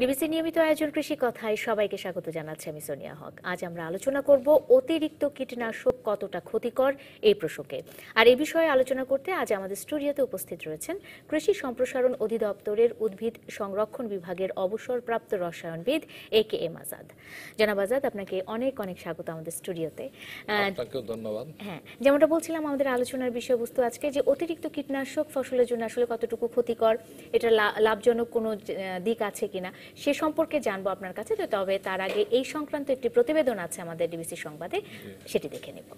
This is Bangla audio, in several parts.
নিবিসি নিয়মিত আয়োজন কৃষি কথায় সবাইকে স্বাগত জানাচ্ছি আমি সোনিয়া হক আজ আমরা আলোচনা করব অতিরিক্ত কীটনাশক কতটা ক্ষতিকর এই প্রসঙ্গে আর এই বিষয়ে আলোচনা করতে আজ আমাদের স্টুডিওতে উপস্থিত রয়েছেন কৃষি সম্প্রসারণ অধিদপ্তরের উদ্ভিদ সংরক্ষণ বিভাগের অবসরপ্রাপ্ত রসায়নবিদ এ কে এম আজাদ জানাব আজাদ আপনাকে অনেক অনেক স্বাগত আমাদের স্টুডিওতে ধন্যবাদ হ্যাঁ যেমনটা বলছিলাম আমাদের আলোচনার বিষয়বস্তু আজকে যে অতিরিক্ত কীটনাশক ফসলের জন্য আসলে কতটুকু ক্ষতিকর এটা লাভজনক কোনো দিক আছে কিনা সে সম্পর্কে জানবো আপনার কাছে তো তবে তার আগে এই সংক্রান্ত একটি প্রতিবেদন আছে আমাদের ডিবিসি সংবাদে সেটি দেখে নেব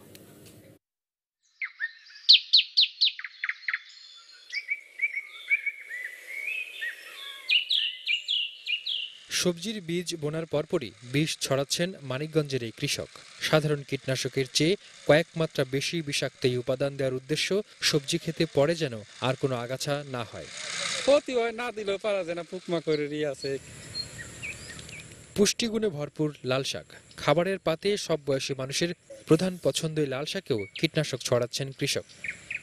সবজির বীজ বোনার পরপরই বিষ ছড়াচ্ছেন মানিকগঞ্জের এই কৃষক সাধারণ কীটনাশকের চেয়ে কয়েক মাত্রা বেশি বিষাক্ত এই উপাদান দেওয়ার উদ্দেশ্য সবজি খেতে পরে যেন আর কোনো আগাছা না হয় ক্ষতি হয় না দিলেও পারা যায় না পুকমা করে আছে পুষ্টিগুণে ভরপুর লাল শাক খাবারের পাতে সব বয়সী মানুষের প্রধান পছন্দ লাল শাকেও কীটনাশক ছড়াচ্ছেন কৃষক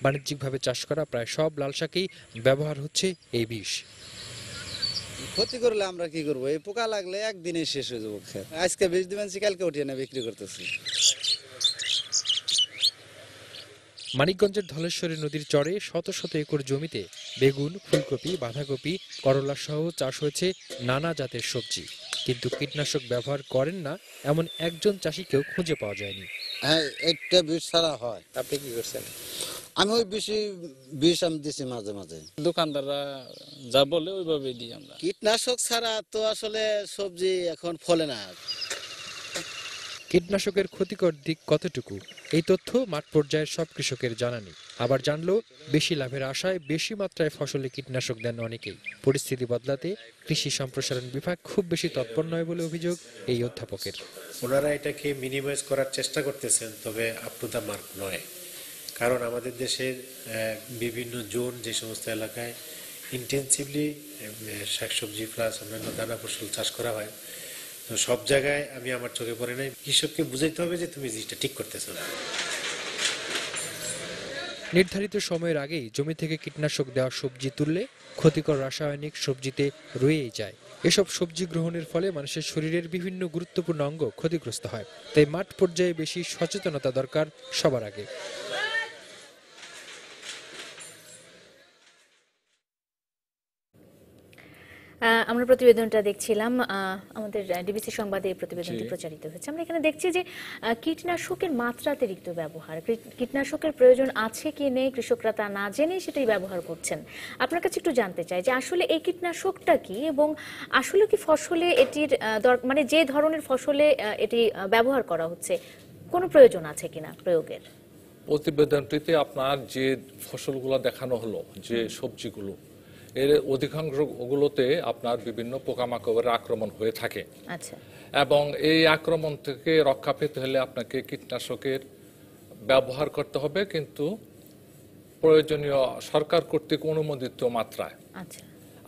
বাণিজ্যিকভাবে চাষ করা প্রায় সব লাল শাকেই ব্যবহার হচ্ছে এই বিষ ক্ষতি করলে আমরা কি করবো এই পোকা লাগলে একদিনে শেষ হয়ে যাবো আজকে বিষ দিবেন কালকে উঠিয়ে না বিক্রি করতেছি মানিকগঞ্জের ধলেশ্বরী নদীর চরে শত শত একর জমিতে বেগুন ফুলকপি বাঁধাকপি করলা সহ চাষ হয়েছে নানা জাতের সবজি কিন্তু কীটনাশক ব্যবহার করেন না এমন একজন চাষিকেও খুঁজে পাওয়া যায়নি হ্যাঁ একটা বিষ ছাড়া হয় আপনি কি করছেন আমি ওই বেশি বিষ আমি দিছি মাঝে মাঝে দোকানদাররা যা বলে ওইভাবে দিই আমরা কীটনাশক ছাড়া তো আসলে সবজি এখন ফলে না কীটনাশকের ক্ষতিকর দিক কতটুকু এই তথ্য মাঠ পর্যায়ের সব কৃষকের জানা নেই আবার জানলো বেশি লাভের আশায় বেশি মাত্রায় ফসলে কীটনাশক দেন অনেকেই পরিস্থিতি বদলাতে কৃষি সম্প্রসারণ বিভাগ খুব বেশি তৎপর নয় বলে অভিযোগ এই অধ্যাপকের ওনারা এটাকে মিনিমাইজ করার চেষ্টা করতেছেন তবে আপ টু দ্য মার্ক নয় কারণ আমাদের দেশের বিভিন্ন জোন যে সমস্ত এলাকায় ইন্টেন্সিভলি শাকসবজি প্লাস অন্যান্য দানা ফসল চাষ করা হয় সব জায়গায় আমি আমার চোখে পড়ে নাই কৃষককে বুঝাইতে হবে যে তুমি জিনিসটা ঠিক করতেছ না নির্ধারিত সময়ের আগেই জমি থেকে কীটনাশক দেওয়া সবজি তুললে ক্ষতিকর রাসায়নিক সবজিতে রয়েই যায় এসব সবজি গ্রহণের ফলে মানুষের শরীরের বিভিন্ন গুরুত্বপূর্ণ অঙ্গ ক্ষতিগ্রস্ত হয় তাই মাঠ পর্যায়ে বেশি সচেতনতা দরকার সবার আগে আমরা প্রতিবেদনটা দেখছিলাম আমাদের ডিবিসি সংবাদে এই প্রতিবেদনটি প্রচারিত হয়েছে আমরা এখানে দেখছি যে কীটনাশকের মাত্রা অতিরিক্ত ব্যবহার কীটনাশকের প্রয়োজন আছে কি নেই কৃষকরা তা না জেনে সেটাই ব্যবহার করছেন আপনার কাছে একটু জানতে চাই যে আসলে এই কীটনাশকটা কি এবং আসলে কি ফসলে এটির মানে যে ধরনের ফসলে এটি ব্যবহার করা হচ্ছে কোনো প্রয়োজন আছে কিনা প্রয়োগের প্রতিবেদনটিতে আপনার যে ফসলগুলো দেখানো হলো যে সবজিগুলো এর অধিকাংশ ওগুলোতে আপনার বিভিন্ন পোকামাকড়ের আক্রমণ হয়ে থাকে আচ্ছা। এবং এই আক্রমণ থেকে রক্ষা পেতে হলে আপনাকে কীটনাশকের ব্যবহার করতে হবে কিন্তু প্রয়োজনীয় সরকার কর্তৃক অনুমোদিত মাত্রায় আচ্ছা।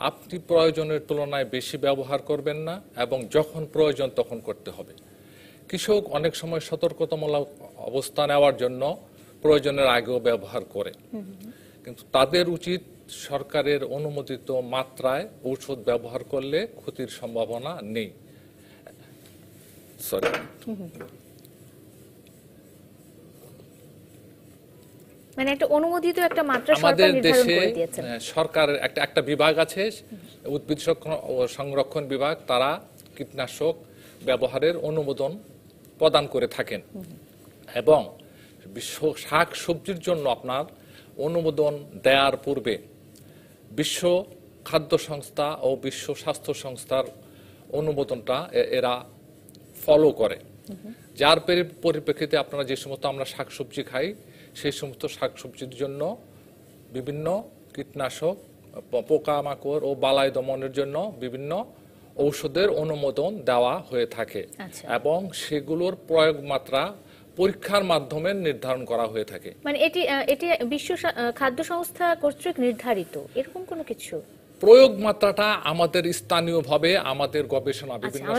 আপনি প্রয়োজনের তুলনায় বেশি ব্যবহার করবেন না এবং যখন প্রয়োজন তখন করতে হবে কৃষক অনেক সময় সতর্কতামূলক অবস্থা নেওয়ার জন্য প্রয়োজনের আগেও ব্যবহার করে কিন্তু তাদের উচিত সরকারের অনুমোদিত মাত্রায় ঔষধ ব্যবহার করলে ক্ষতির সম্ভাবনা নেই সরি মানে একটা অনুমোদিত একটা মাত্রা সরকার নির্ধারণ করে হ্যাঁ, একটা একটা বিভাগ আছে উদ্ভিদ সংরক্ষণ বিভাগ তারা কীটনাশক ব্যবহারের অনুমোদন প্রদান করে থাকেন এবং শাক সবজির জন্য আপনার অনুমোদন দেওয়ার পূর্বে বিশ্ব খাদ্য সংস্থা ও বিশ্ব স্বাস্থ্য সংস্থার অনুমোদনটা এরা ফলো করে যার পরিপ্রেক্ষিতে আপনারা যে সমস্ত আমরা শাকসবজি খাই সেই সমস্ত শাকসবজির জন্য বিভিন্ন কীটনাশক পোকামাকড় ও বালাই দমনের জন্য বিভিন্ন ঔষধের অনুমোদন দেওয়া হয়ে থাকে আচ্ছা। এবং সেগুলোর প্রয়োগ মাত্রা পরীক্ষার মাধ্যমে নির্ধারণ করা হয়ে থাকে মানে এটি এটি বিশ্ব খাদ্য সংস্থা কর্তৃক নির্ধারিত এরকম কোনো কিছু প্রয়োগ মাত্রাটা আমাদের স্থানীয়ভাবে আমাদের গবেষণা আচ্ছা, বিভিন্ন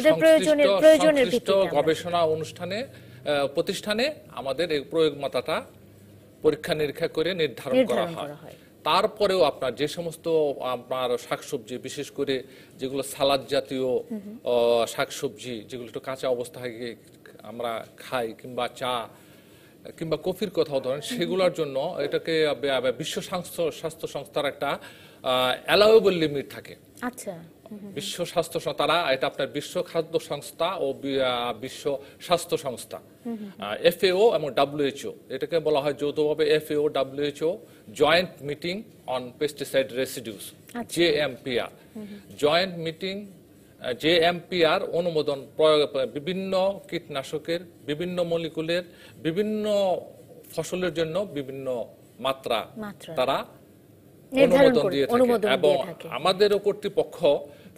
সংশ্লিষ্ট গবেষণা অনুষ্ঠানে প্রতিষ্ঠানে আমাদের এই প্রয়োগ মাত্রাটা পরীক্ষা নিরীক্ষা করে নির্ধারণ করা হয় তারপরেও আপনার যে সমস্ত আপনার শাকসবজি বিশেষ করে যেগুলো সালাদ জাতীয় শাকসবজি যেগুলো একটু কাঁচা অবস্থা আমরা খাই কিংবা চা কিংবা কফির কথাও ধরেন সেগুলোর জন্য এটাকে বিশ্ব স্বাস্থ্য স্বাস্থ্য সংস্থার একটা অ্যালাউয়েবল লিমিট থাকে আচ্ছা বিশ্ব স্বাস্থ্য তারা এটা আপনার বিশ্ব খাদ্য সংস্থা ও বিশ্ব স্বাস্থ্য সংস্থা এফএও এবং ডাব্লিউএইচও এটাকে বলা হয় যৌথভাবে FAO WHO joint meeting on pesticide residues JMPR joint meeting J MPR অনুমোদন প্রয়োগ বিভিন্ন কীটনাশকের বিভিন্ন মলিকুলের বিভিন্ন ফসলের জন্য বিভিন্ন মাত্রা তারা অনুমোদন দিয়ে থাকে এবং আমাদেরও কর্তৃপক্ষ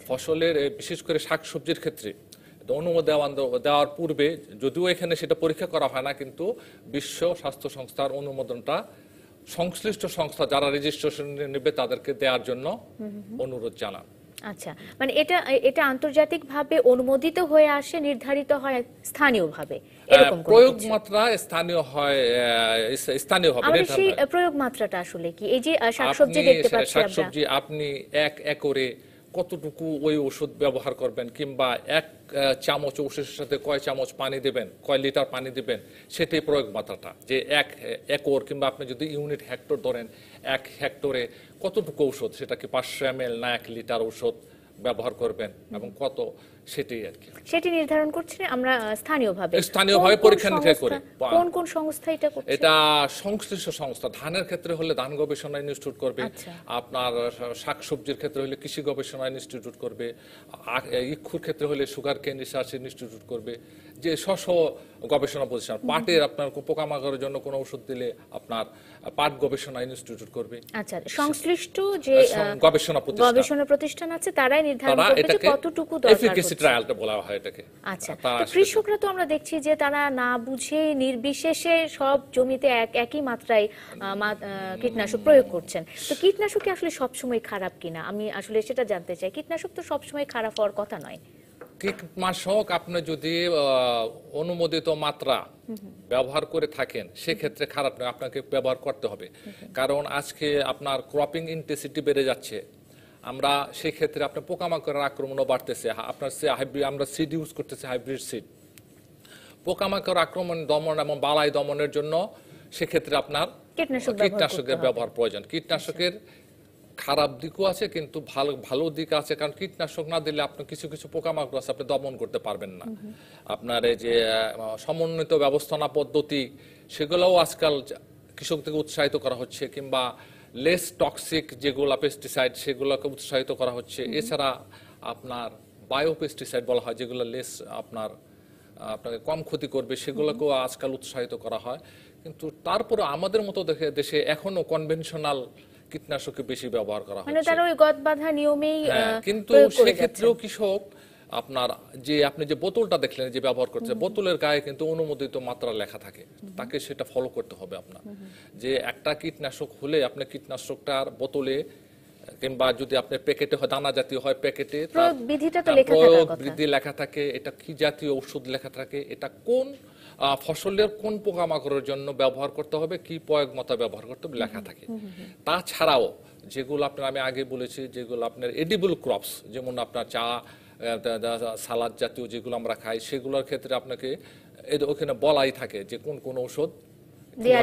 ফসলের বিশেষ করে শাকসবজির ক্ষেত্রে অনুমোদন দেওয়ার পূর্বে যদিও এখানে সেটা পরীক্ষা করা হয় না কিন্তু বিশ্ব স্বাস্থ্য সংস্থার অনুমোদনটা সংশ্লিষ্ট সংস্থা যারা রেজিস্ট্রেশন নেবে তাদেরকে দেওয়ার জন্য অনুরোধ জানান আচ্ছা মানে এটা এটা আন্তর্জাতিক ভাবে অনুমোদিত হয়ে আসে নির্ধারিত হয় স্থানীয়ভাবে এরকম প্রয়োগ মাত্রা স্থানীয় হয় স্থানীয় হবে আমাদের সেই প্রয়োগ মাত্রাটা আসলে কি এই যে শাকসবজি দেখতে পাচ্ছি আমরা শাকসবজি আপনি এক একরে কতটুকু ওই ওষুধ ব্যবহার করবেন কিংবা এক চামচ ওষুধের সাথে কয় চামচ পানি দেবেন কয় লিটার পানি দেবেন সেটাই প্রয়োগ মাত্রাটা যে এক একর কিংবা আপনি যদি ইউনিট হেক্টর ধরেন এক হেক্টরে কতটুকু ঔষধ সেটাকে পাঁচশো এম এল না এক লিটার ঔষধ ব্যবহার করবেন এবং কত সেটি আর কি সেটি নির্ধারণ করছেন আমরা স্থানীয়ভাবে স্থানীয়ভাবে পরীক্ষা নিরীক্ষা করে কোন কোন সংস্থা এটা করছে এটা সংশ্লিষ্ট সংস্থা ধানের ক্ষেত্রে হলে ধান গবেষণা ইনস্টিটিউট করবে আচ্ছা। আপনার শাকসবজির ক্ষেত্রে হলে কৃষি গবেষণা ইনস্টিটিউট করবে ইক্ষুর ক্ষেত্রে হলে সুগার কেন রিসার্চ ইনস্টিটিউট করবে যে স্ব গবেষণা প্রতিষ্ঠান পাটের আপনার পোকামাকড়ের জন্য কোন ওষুধ দিলে আপনার পাট গবেষণা ইনস্টিটিউট করবে আচ্ছা সংশ্লিষ্ট যে গবেষণা প্রতিষ্ঠান গবেষণা প্রতিষ্ঠান আছে তারাই নির্ধারণ করবে যে কতটুকু দরকার এফিকেসি ট্রায়ালটা বলা হয় এটাকে আচ্ছা তো কৃষকরা তো আমরা দেখছি যে তারা না বুঝে নির্বিশেষে সব জমিতে এক একই মাত্রায় কীটনাশক প্রয়োগ করছেন তো কীটনাশক কি আসলে সব সময় খারাপ কিনা আমি আসলে সেটা জানতে চাই কীটনাশক তো সব সময় খারাপ হওয়ার কথা নয় কীটনাশক আপনি যদি অনুমোদিত মাত্রা ব্যবহার করে থাকেন সেক্ষেত্রে খারাপ নয় আপনাকে ব্যবহার করতে হবে কারণ আজকে আপনার ক্রপিং ইন্টেন্সিটি বেড়ে যাচ্ছে আমরা সেক্ষেত্রে আপনার পোকামাকড়ের আক্রমণও বাড়তেছে আপনার সে হাইব্রিড আমরা সিড ইউজ করতেছি হাইব্রিড সিড পোকামাকড় আক্রমণ দমন এবং বালাই দমনের জন্য সেক্ষেত্রে আপনার কীটনাশকের ব্যবহার প্রয়োজন কীটনাশকের খারাপ দিকও আছে কিন্তু ভালো ভালো দিক আছে কারণ কীটনাশক না দিলে আপনি কিছু কিছু পোকামাকড় আছে আপনি দমন করতে পারবেন না আপনার এই যে সমন্বিত ব্যবস্থাপনা পদ্ধতি সেগুলোও আজকাল কৃষকদেরকে উৎসাহিত করা হচ্ছে কিংবা লেস টক্সিক যেগুলো পেস্টিসাইড সেগুলোকে উৎসাহিত করা হচ্ছে এছাড়া আপনার বায়ো পেস্টিসাইড বলা হয় যেগুলো লেস আপনার আপনাকে কম ক্ষতি করবে সেগুলোকেও আজকাল উৎসাহিত করা হয় কিন্তু তারপরে আমাদের মতো দেখে দেশে এখনও কনভেনশনাল কীটনাশককে বেশি ব্যবহার করা হয় মানে তার ওই গদ বাধা নিয়মেই হ্যাঁ, কিন্তু সেক্ষেত্রেও কৃষক আপনার যে আপনি যে বোতলটা দেখলেন যে ব্যবহার করছে বোতলের গায়ে কিন্তু অনুমোদিত মাত্রা লেখা থাকে তাকে সেটা ফলো করতে হবে আপনার যে একটা কীটনাশক হলে আপনি কীটনাশকটার বোতলে কিংবা যদি আপনার প্যাকেটে হয় দানা জাতীয় হয় প্যাকেটে প্রয়োগ তো লেখা থাকে এটা কি জাতীয় ওষুধ লেখা থাকে এটা কোন ফসলের কোন পোকামাকড়ের জন্য ব্যবহার করতে হবে কি প্রয়োগ মতো ব্যবহার করতে হবে লেখা থাকে তাছাড়াও যেগুলো আপনার আমি আগে বলেছি যেগুলো আপনার এডিবল ক্রপস যেমন আপনার চা সালাদ জাতীয় যেগুলো আমরা খাই সেগুলোর ক্ষেত্রে আপনাকে ওখানে বলাই থাকে যে কোন কোন ঔষধ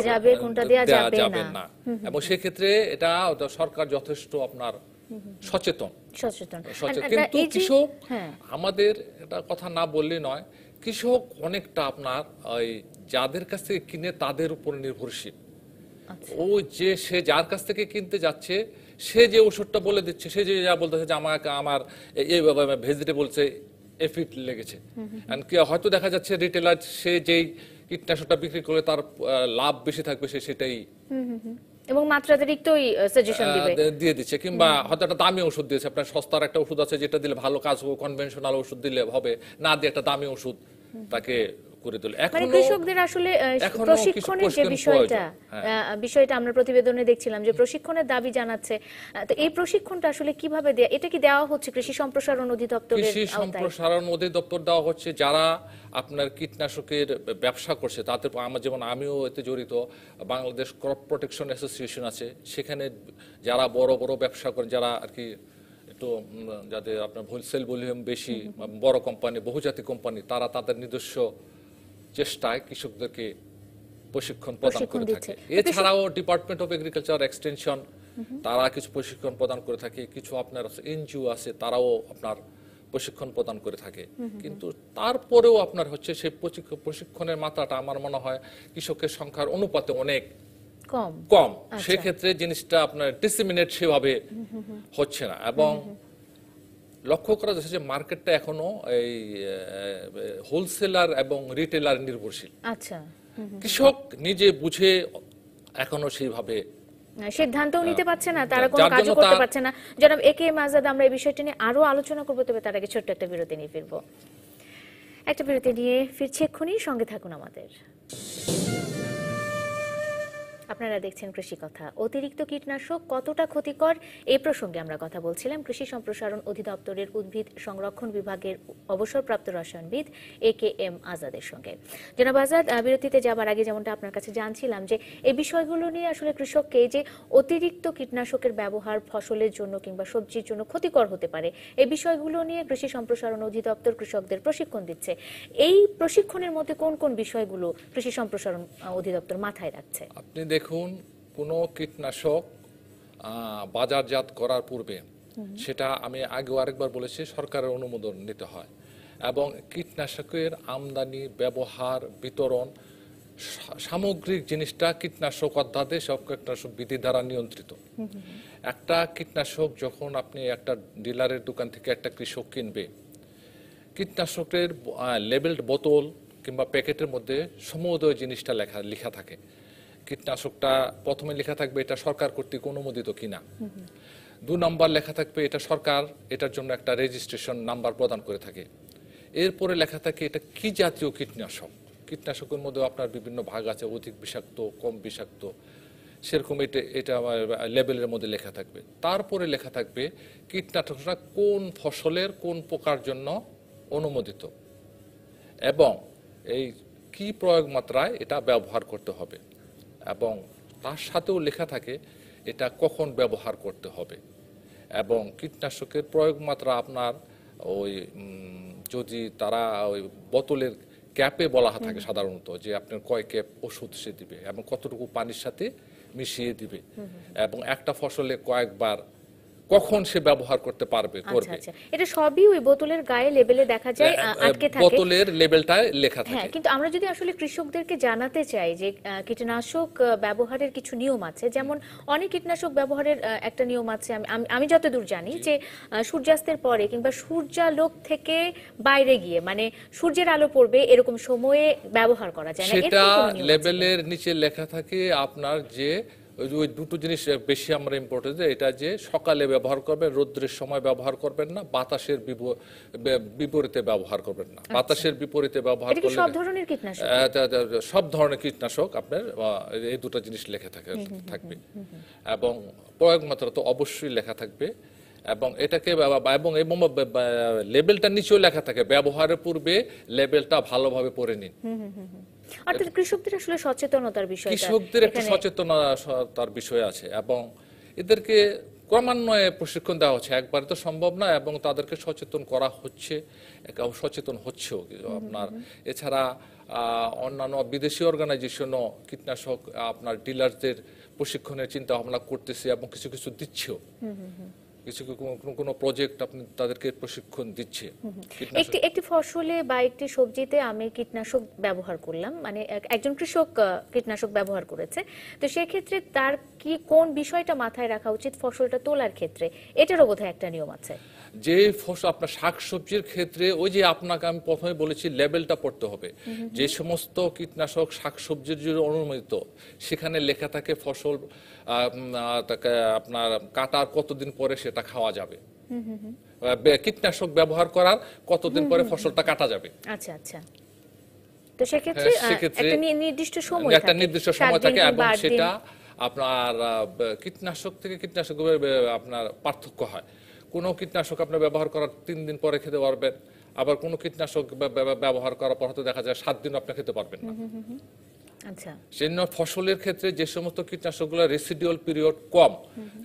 যাবে যাবে না এবং সেক্ষেত্রে এটা সরকার যথেষ্ট আপনার সচেতন সচেতন কিন্তু কৃষক হ্যাঁ। আমাদের এটা কথা না বললে নয় কৃষক অনেকটা আপনার ওই যাদের কাছ থেকে কিনে তাদের উপর নির্ভরশীল আচ্ছা। ও যে সে যার কাছ থেকে কিনতে যাচ্ছে সে যে ওষুধটা বলে দিচ্ছে সে যে যা বলতেছে যে আমাকে আমার এই ভেজিটেবলসে এফিট লেগেছে হয়তো দেখা যাচ্ছে রিটেলার সে যেই কীটনাশকটা বিক্রি করে তার লাভ বেশি থাকবে সে সেটাই এবং মাত্রাতিরিক্তই সাজেশন দিবে দিয়ে দিচ্ছে কিংবা হয়তো একটা দামি ওষুধ দিয়েছে আপনার সস্তার একটা ওষুধ আছে যেটা দিলে ভালো কাজ হবে কনভেনশনাল ওষুধ দিলে হবে না দিয়ে একটা দামি ওষুধ তাকে করে তোলে মানে কৃষকদের আসলে প্রশিক্ষণের যে বিষয়টা হ্যাঁ। বিষয়টা আমরা প্রতিবেদনে দেখছিলাম যে প্রশিক্ষণের দাবি জানাচ্ছে তো এই প্রশিক্ষণটা আসলে কিভাবে দেয়া এটা কি দেওয়া হচ্ছে কৃষি সম্প্রসারণ অধিদপ্তরের কৃষি সম্প্রসারণ অধিদপ্তর দেওয়া হচ্ছে যারা আপনার কীটনাশকের ব্যবসা করছে তাতে আমার যেমন আমিও এতে জড়িত বাংলাদেশ ক্রপ প্রোটেকশন অ্যাসোসিয়েশন আছে সেখানে যারা বড় বড় ব্যবসা করেন যারা আর কি যাদের আপনার হোলসেল ভলিউম বেশি বড় কোম্পানি বহুজাতি কোম্পানি তারা তাদের নিজস্ব চেষ্টায় কৃষকদেরকে প্রশিক্ষণ প্রদান করে থাকে এছাড়াও ডিপার্টমেন্ট অফ এগ্রিকালচার এক্সটেনশন তারা কিছু প্রশিক্ষণ প্রদান করে থাকে কিছু আপনার এনজিও আছে তারাও আপনার প্রশিক্ষণ প্রদান করে থাকে কিন্তু তারপরেও আপনার হচ্ছে সেই প্রশিক্ষণের মাত্রাটা আমার মনে হয় কৃষকের সংখ্যার অনুপাতে অনেক কম আচ্ছা। সেক্ষেত্রে জিনিসটা আপনার ডিসিমিনেট সেভাবে হচ্ছে না এবং লক্ষ্য করা যাচ্ছে যে মার্কেটটা এখনো এই হোলসেলার এবং রিটেলার নির্ভরশীল আচ্ছা কৃষক নিজে বুঝে এখনো সেইভাবে সিদ্ধান্তও নিতে পারছে না তারা কোনো কাজও করতে পারছে না জনাব এ কে মাজাদ আমরা এই বিষয়টি নিয়ে আরো আলোচনা করবো তবে তার আগে ছোট্ট একটা বিরতি নিয়ে ফিরবো একটা বিরতি নিয়ে ফিরছি এক্ষুনি সঙ্গে থাকুন আমাদের আপনারা দেখছেন কৃষি কথা অতিরিক্ত কীটনাশক কতটা ক্ষতিকর এ প্রসঙ্গে আমরা কথা বলছিলাম কৃষি সম্প্রসারণ অধিদপ্তরের উদ্ভিদ সংরক্ষণ বিভাগের অবসরপ্রাপ্ত রসায়নবিদ এ কে এম আজাদের সঙ্গে জনাব আজাদ বিরতিতে যাবার আগে যেমনটা আপনার কাছে জানছিলাম যে এই বিষয়গুলো নিয়ে আসলে কৃষককে যে অতিরিক্ত কীটনাশকের ব্যবহার ফসলের জন্য কিংবা সবজির জন্য ক্ষতিকর হতে পারে এই বিষয়গুলো নিয়ে কৃষি সম্প্রসারণ অধিদপ্তর কৃষকদের প্রশিক্ষণ দিচ্ছে এই প্রশিক্ষণের মধ্যে কোন কোন বিষয়গুলো কৃষি সম্প্রসারণ অধিদপ্তর মাথায় রাখছে আপনি দেখুন কোনো কীটনাশক বাজারজাত করার পূর্বে সেটা আমি আগেও আরেকবার বলেছি সরকারের অনুমোদন নিতে হয় এবং কীটনাশকের আমদানি ব্যবহার বিতরণ সামগ্রিক জিনিসটা কীটনাশক অধ্যাদেশ সব কীটনাশক বিধি দ্বারা নিয়ন্ত্রিত একটা কীটনাশক যখন আপনি একটা ডিলারের দোকান থেকে একটা কৃষক কিনবে কীটনাশকের লেবেলড বোতল কিংবা প্যাকেটের মধ্যে সমুদয় জিনিসটা লেখা লেখা থাকে কীটনাশকটা প্রথমে লেখা থাকবে এটা সরকার কর্তৃক অনুমোদিত কিনা দু নম্বর লেখা থাকবে এটা সরকার এটার জন্য একটা রেজিস্ট্রেশন নাম্বার প্রদান করে থাকে এরপরে লেখা থাকে এটা কি জাতীয় কীটনাশক কীটনাশকের মধ্যে আপনার বিভিন্ন ভাগ আছে অধিক বিষাক্ত কম বিষাক্ত সেরকম এটা এটা আমার লেভেলের মধ্যে লেখা থাকবে তারপরে লেখা থাকবে কীটনাশকটা কোন ফসলের কোন পোকার জন্য অনুমোদিত এবং এই কি প্রয়োগ মাত্রায় এটা ব্যবহার করতে হবে এবং তার সাথেও লেখা থাকে এটা কখন ব্যবহার করতে হবে এবং কীটনাশকের প্রয়োগ মাত্রা আপনার ওই যদি তারা ওই বোতলের ক্যাপে বলা থাকে সাধারণত যে আপনার কয় ক্যাপ ওষুধ সে দিবে এবং কতটুকু পানির সাথে মিশিয়ে দিবে এবং একটা ফসলে কয়েকবার কখন সে ব্যবহার করতে পারবে আচ্ছা, করবে আচ্ছা। এটা সবই ওই বোতলের গায়ে লেবেলে দেখা যায় আটকে থাকে বোতলের লেবেলটায় লেখা হ্যাঁ, থাকে কিন্তু আমরা যদি আসলে কৃষকদেরকে জানাতে চাই যে কীটনাশক ব্যবহারের কিছু নিয়ম আছে যেমন অনেক কীটনাশক ব্যবহারের একটা নিয়ম আছে আমি আমি যতদূর জানি যে সূর্যাস্তের পরে কিংবা সূর্যালোক থেকে বাইরে গিয়ে মানে সূর্যের আলো পড়বে এরকম সময়ে ব্যবহার করা যায় না সেটা লেবেলের নিচে লেখা থাকে আপনার যে ওই দুটো জিনিস বেশি আমরা ইম্পর্টেন্ট এটা যে সকালে ব্যবহার করবেন রৌদ্রের সময় ব্যবহার করবেন না বাতাসের বিপরীতে ব্যবহার করবেন না আচ্ছা। বাতাসের বিপরীতে ব্যবহার করলে সব ধরনের কীটনাশক আচ্ছা, আচ্ছা, সব ধরনের কীটনাশক আপনার এই দুটো জিনিস লেখা থাকে থাকবে এবং প্রয়োগ মাত্রা তো অবশ্যই লেখা থাকবে এবং এটাকে এবং এবং লেবেলটা নিচেও লেখা থাকে ব্যবহারের পূর্বে লেবেলটা ভালোভাবে পড়ে নিন অর্থাৎ কৃষকদের আসলে সচেতনতার বিষয় কৃষকদের একটা সচেতনতার বিষয় আছে এবং এদেরকে ক্রমান্বয়ে প্রশিক্ষণ দেওয়া হচ্ছে একবারে তো সম্ভব না এবং তাদেরকে সচেতন করা হচ্ছে সচেতন হচ্ছেও আপনার এছাড়া অন্যান্য বিদেশি অর্গানাইজেশনও কীটনাশক আপনার ডিলারদের প্রশিক্ষণের চিন্তা ভাবনা করতেছে এবং কিছু কিছু দিচ্ছেও কিছু কোনো প্রজেক্ট আপনি তাদেরকে প্রশিক্ষণ দিচ্ছে একটি একটি ফসলে বা একটি সবজিতে আমি কীটনাশক ব্যবহার করলাম মানে একজন কৃষক কীটনাশক ব্যবহার করেছে তো সেক্ষেত্রে তার কি কোন বিষয়টা মাথায় রাখা উচিত ফসলটা তোলার ক্ষেত্রে এটারও বোধহয় একটা নিয়ম আছে যে ফসল আপনার শাকসবজির ক্ষেত্রে ওই যে আপনাকে আমি প্রথমে বলেছি লেবেলটা পড়তে হবে যে সমস্ত কীটনাশক শাকসবজির জন্য অনুমোদিত সেখানে লেখা থাকে ফসল তাকে আপনার কাটার কতদিন পরে সেটা খাওয়া যাবে কীটনাশক ব্যবহার করার কতদিন পরে ফসলটা কাটা যাবে আচ্ছা আচ্ছা হ্যাঁ, সেক্ষেত্রে একটা নির্দিষ্ট সময় থাকে এবং সেটা আপনার কীটনাশক থেকে কীটনাশক আপনার পার্থক্য হয় কোনো কীটনাশক আপনি ব্যবহার করার তিন দিন পরে খেতে পারবেন আবার কোনো কীটনাশক ব্যবহার করার পর হয়তো দেখা যায় সাত দিন আপনি খেতে পারবেন না আচ্ছা জন্য ফসলের ক্ষেত্রে যে সমস্ত কীটনাশকগুলো রেসিডিউল পিরিয়ড কম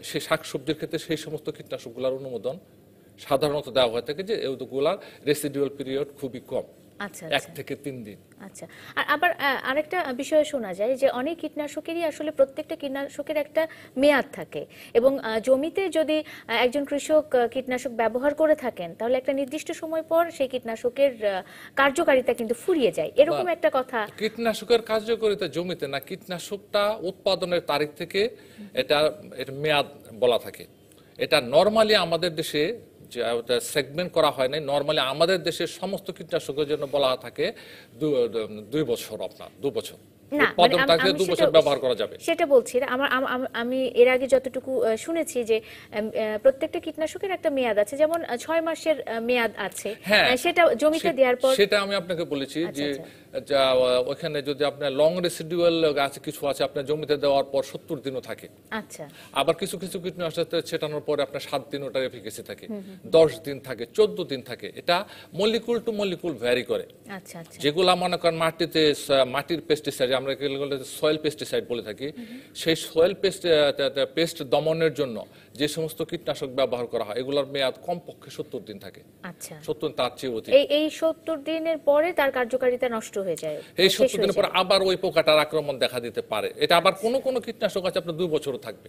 সে শাকসবজির ক্ষেত্রে সেই সমস্ত কীটনাশকগুলোর অনুমোদন সাধারণত দেওয়া হয়ে থাকে যে এগুলার রেসিডিউল পিরিয়ড খুবই কম আচ্ছা এক আচ্ছা। থেকে তিন দিন আচ্ছা আর আবার আরেকটা বিষয় শোনা যায় যে অনেক কীটনাশকেরই আসলে প্রত্যেকটা কীটনাশকের একটা মেয়াদ থাকে এবং জমিতে যদি একজন কৃষক কীটনাশক ব্যবহার করে থাকেন তাহলে একটা নির্দিষ্ট সময় পর সেই কীটনাশকের কার্যকারিতা কিন্তু ফুরিয়ে যায় এরকম একটা কথা কীটনাশকের কার্যকারিতা জমিতে না কীটনাশকটা উৎপাদনের তারিখ থেকে এটা এটা মেয়াদ বলা থাকে এটা নর্মালি আমাদের দেশে সেগমেন্ট করা হয় নাই নর্মালি আমাদের দেশের সমস্ত কীটনাশকের জন্য বলা থাকে দুই বছর আপনার দু বছর মানে সেটা বলছি আমার আমি এর আগে যতটুকু শুনেছি যে প্রত্যেকটা কীটনাশকের একটা মেয়াদ আছে যেমন ছয় মাসের মেয়াদ আছে হ্যাঁ, সেটা জমিতে দেওয়ার পর সেটা আমি আপনাকে বলেছি আচ্ছা, যে আচ্ছা। যা ওখানে যদি আপনার লং রেসিডুয়াল গাছ কিছু আছে আপনার জমিতে দেওয়ার পর সত্তর দিনও থাকে আচ্ছা আবার কিছু কিছু কীটনাশক ছেটানোর পরে আপনার সাত দিন ওটার এফিকেসি থাকে দশ দিন থাকে চোদ্দ দিন থাকে এটা মলিকুল টু মলিকুল ভ্যারি করে আচ্ছা, আচ্ছা। যেগুলো মনে করেন মাটিতে মাটির পেস্টিসাইড আমরা সয়েল পেস্টিসাইড বলে থাকি সেই সয়েল পেস্ট পেস্ট দমনের জন্য যে সমস্ত কীটনাশক ব্যবহার করা হয় এগুলোর মেয়াদ কমপক্ষে সত্তর দিন থাকে আচ্ছা। সত্তর তার চেয়ে অধিক এই সত্তর দিনের পরে তার কার্যকারিতা নষ্ট হয়ে যায় এই সত্তর দিনের পরে আবার ওই পোকাটার আক্রমণ দেখা দিতে পারে এটা আবার কোন কোন কীটনাশক আছে আপনার দুই বছর থাকবে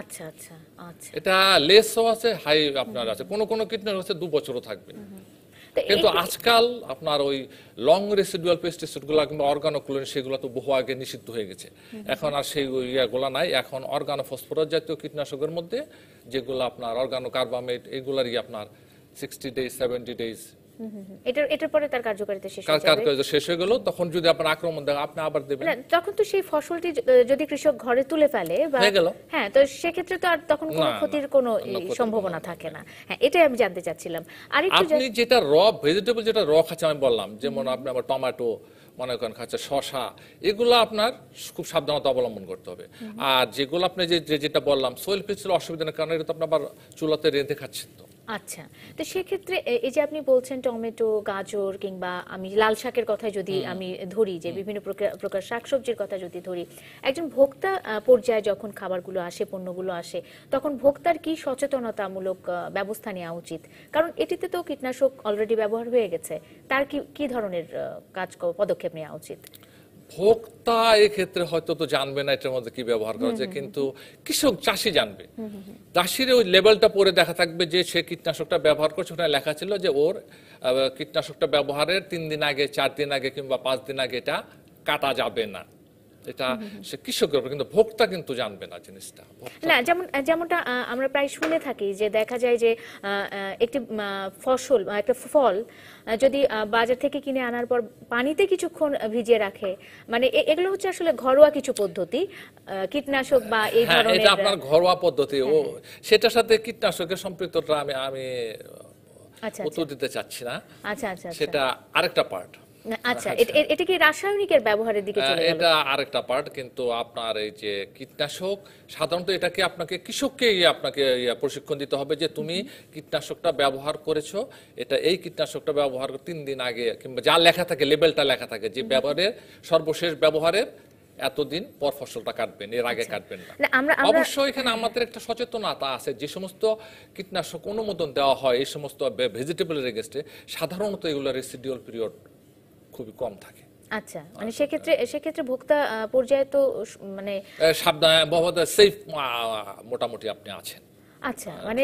আচ্ছা আচ্ছা আচ্ছা এটা লেসও আছে হাই আপনার আছে কোনো কোনো কীটনাশক আছে দু বছরও থাকবে কিন্তু আজকাল আপনার ওই লং রেসিডুয়াল গুলা কিংবা অর্গানোক্লোরিন সেগুলো তো বহু আগে নিষিদ্ধ হয়ে গেছে এখন আর সেই ইয়াগুলো নাই এখন অর্গানোফসফরাস জাতীয় কীটনাশকের মধ্যে যেগুলো আপনার অর্গানোকার্বামেট এগুলারই আপনার সিক্সটি ডেজ সেভেন্টি ডেজ এটার এটার পরে তার কার্যকারিতা শেষ হয়ে কার্যকারিতা শেষ হয়ে গেল তখন যদি আপনি আক্রমণ দেন আপনি আবার দেবেন না তখন তো সেই ফসলটি যদি কৃষক ঘরে তুলে ফেলে বা হ্যাঁ তো তো আর তখন কোনো ক্ষতির কোনো সম্ভাবনা থাকে না হ্যাঁ এটাই আমি জানতে চাচ্ছিলাম আপনি যেটা র ভেজিটেবল যেটা র খাচ্ছে আমি বললাম যেমন আপনি আবার টমেটো মনে করেন খাচ্ছে শশা এগুলো আপনার খুব সাবধানতা অবলম্বন করতে হবে আর যেগুলো আপনি যে যেটা বললাম সোয়েল পিসের অসুবিধার কারণে এটা তো আপনি আবার চুলাতে রেঁধে খাচ্ছেন তো আচ্ছা তো সেক্ষেত্রে এই যে আপনি বলছেন টমেটো গাজর কিংবা আমি লাল শাকের কথা যদি আমি ধরি যে বিভিন্ন প্রকার শাকসবজির কথা যদি ধরি একজন ভোক্তা পর্যায়ে যখন খাবারগুলো আসে পণ্যগুলো আসে তখন ভোক্তার কি সচেতনতামূলক ব্যবস্থা নেওয়া উচিত কারণ এটিতে তো কীটনাশক অলরেডি ব্যবহার হয়ে গেছে তার কি কি ধরনের কাজ পদক্ষেপ নেওয়া উচিত ভোক্তা ক্ষেত্রে হয়তো তো জানবে না এটার মধ্যে কি ব্যবহার করা যায় কিন্তু কৃষক চাষি জানবে চাষির ওই লেভেলটা পরে দেখা থাকবে যে সে কীটনাশকটা ব্যবহার করছে ওখানে লেখা ছিল যে ওর কীটনাশকটা ব্যবহারের তিন দিন আগে চার দিন আগে কিংবা পাঁচ দিন আগে এটা কাটা যাবে না এটা সে কৃষক কিন্তু ভোক্তা কিন্তু জানবে না জিনিসটা না যেমন যেমনটা আমরা প্রায় শুনে থাকি যে দেখা যায় যে একটি ফসল একটা ফল যদি বাজার থেকে কিনে আনার পর পানিতে কিছুক্ষণ ভিজিয়ে রাখে মানে এগুলো হচ্ছে আসলে ঘরোয়া কিছু পদ্ধতি কীটনাশক বা এই হ্যাঁ, ধরনের এটা আপনার ঘরোয়া পদ্ধতি হ্যাঁ, ও হ্যাঁ। সেটার সাথে কীটনাশকের সম্পৃক্তটা আমি আমি আচ্ছা, উত্তর আচ্ছা। দিতে চাচ্ছি না আচ্ছা আচ্ছা, আচ্ছা। সেটা আরেকটা পার্ট আচ্ছা হ্যাঁ, হ্যাঁ। এটা কি রাসায়নিকের ব্যবহারের দিকে চলে গেল এটা আরেকটা পার্ট কিন্তু আপনার এই যে কীটনাশক সাধারণত এটাকে আপনাকে ইয়ে আপনাকে ইয়ে প্রশিক্ষণ দিতে হবে যে তুমি কীটনাশকটা ব্যবহার করেছো এটা এই কীটনাশকটা ব্যবহার তিন দিন আগে কিংবা যা লেখা থাকে লেখা থাকে যে ব্যবহারের সর্বশেষ ব্যবহারের এতদিন পর ফসলটা কাটবেন এর আগে আচ্ছা। কাটবেন না অবশ্য এখানে আমাদের একটা সচেতনতা আছে যে সমস্ত কীটনাশক অনুমোদন দেওয়া হয় এই সমস্ত ভেজিটেবল রেগেস্টে সাধারণত এগুলো রেসিডিউল পিরিয়ড খুবই কম থাকে আচ্ছা, আচ্ছা মানে সেক্ষেত্রে আচ্ছা। সেক্ষেত্রে ভোক্তা পর্যায়ে তো মানে সাবধান সেফ মোটামুটি আপনি আছেন আচ্ছা, আচ্ছা মানে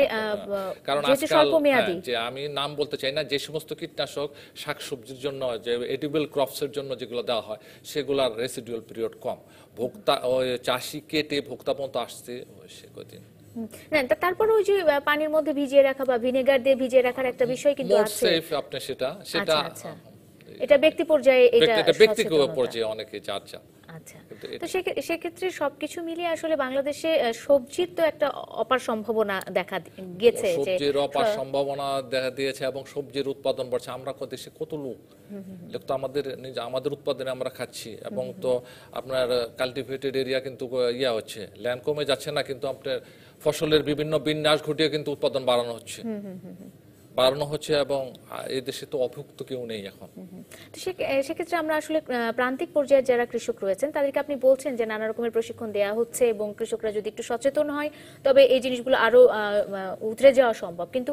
স্বল্প হ্যাঁ, যে আমি নাম বলতে চাই না যে সমস্ত কীটনাশক শাকসবজির জন্য যে এডিবল জন্য যেগুলো দেওয়া হয় সেগুলোর রেসিডুয়াল পিরিয়ড কম ভোক্তা চাষি কেটে ভোক্তা পর্যন্ত আসছে সে কদিন না তারপর ওই যে পানির মধ্যে ভিজিয়ে রাখা বা ভিনেগার দিয়ে ভিজিয়ে রাখার একটা বিষয় কিন্তু আছে সেফ আপনি সেটা সেটা এটা ব্যক্তি পর্যায়ে এটা এটা ব্যক্তি পর্যায়ে অনেকে যার আচ্ছা তো সেক্ষেত্রে সবকিছু মিলিয়ে আসলে বাংলাদেশে সবজির তো একটা অপার সম্ভাবনা দেখা গেছে সবজির অপার সম্ভাবনা দেখা দিয়েছে এবং সবজির উৎপাদন বাড়ছে আমরা দেশে কত লোক লোক তো আমাদের আমাদের উৎপাদনে আমরা খাচ্ছি এবং তো আপনার কালটিভেটেড এরিয়া কিন্তু ইয়া হচ্ছে ল্যান্ড কমে যাচ্ছে না কিন্তু আপনার ফসলের বিভিন্ন বিন্যাস ঘটিয়ে কিন্তু উৎপাদন বাড়ানো হচ্ছে বাড়ানো হচ্ছে এবং এই দেশে তো অভুক্ত কেউ নেই এখন সেক্ষেত্রে আমরা আসলে প্রান্তিক পর্যায়ে যারা কৃষক রয়েছেন তাদেরকে আপনি বলছেন যে নানা রকমের প্রশিক্ষণ দেওয়া হচ্ছে এবং কৃষকরা যদি একটু সচেতন হয় তবে এই জিনিসগুলো আরো উতরে যাওয়া সম্ভব কিন্তু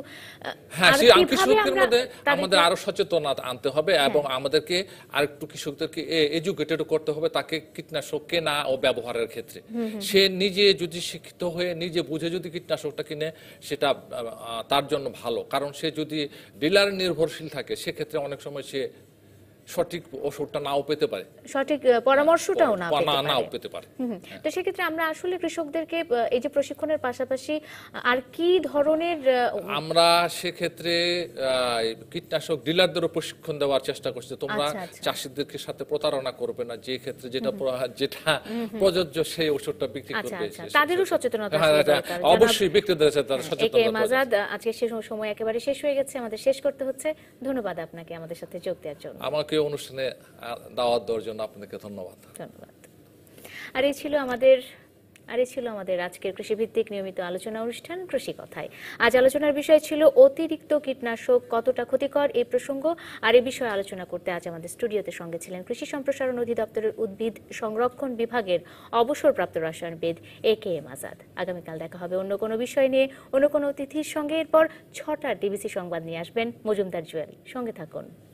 হ্যাঁ কৃষকদের মধ্যে আমাদের আরো সচেতনতা আনতে হবে হ্যাঁ। এবং আমাদেরকে আর একটু কৃষকদেরকে এডুকেটেড করতে হবে তাকে কীটনাশক কেনা ও ব্যবহারের ক্ষেত্রে সে নিজে যদি শিক্ষিত হয়ে নিজে বুঝে যদি কীটনাশকটা কিনে সেটা তার জন্য ভালো কারণ সে যদি ডিলার নির্ভরশীল থাকে সেক্ষেত্রে অনেক সময় সে সঠিক ওষুধটা নাও পেতে পারে সঠিক পরামর্শটাও না পেতে পারে নাও পেতে পারে তো আমরা আসলে কৃষকদেরকে এই যে প্রশিক্ষণের পাশাপাশি আর কি ধরনের আমরা কীটনাশক ডিলারদেরও প্রশিক্ষণ দেওয়ার চেষ্টা করছি তোমরা আচ্ছা, আচ্ছা। চাষিদেরকে সাথে প্রতারণা করবে না যে ক্ষেত্রে যেটা যেটা প্রযোজ্য সেই ওষুধটা বিক্রি আচ্ছা, করবে তাদেরও সচেতনতা হ্যাঁ, হ্যাঁ, হ্যাঁ। অবশ্যই বিক্রেতাদের সাথে তারা আজকে শেষ সময় একেবারে শেষ হয়ে গেছে আমাদের শেষ করতে হচ্ছে ধন্যবাদ আপনাকে আমাদের সাথে যোগ দেওয়ার জন্য আমাকে আজকে অনুষ্ঠানে দাওয়াত দেওয়ার জন্য আপনাদেরকে ধন্যবাদ ধন্যবাদ আর এই ছিল আমাদের আর এই ছিল আমাদের আজকের কৃষিভিত্তিক নিয়মিত আলোচনা অনুষ্ঠান কৃষি কথায় আজ আলোচনার বিষয় ছিল অতিরিক্ত কীটনাশক কতটা ক্ষতিকর এই প্রসঙ্গ আর এই বিষয়ে আলোচনা করতে আজ আমাদের স্টুডিওতে সঙ্গে ছিলেন কৃষি সম্প্রসারণ অধিদপ্তরের উদ্ভিদ সংরক্ষণ বিভাগের অবসরপ্রাপ্ত রসায়নবিদ এ কে এম আজাদ আগামীকাল দেখা হবে অন্য কোনো বিষয় নিয়ে অন্য কোনো অতিথির সঙ্গে এরপর ছটার ডিবিসি সংবাদ নিয়ে আসবেন মজুমদার জুয়েল সঙ্গে থাকুন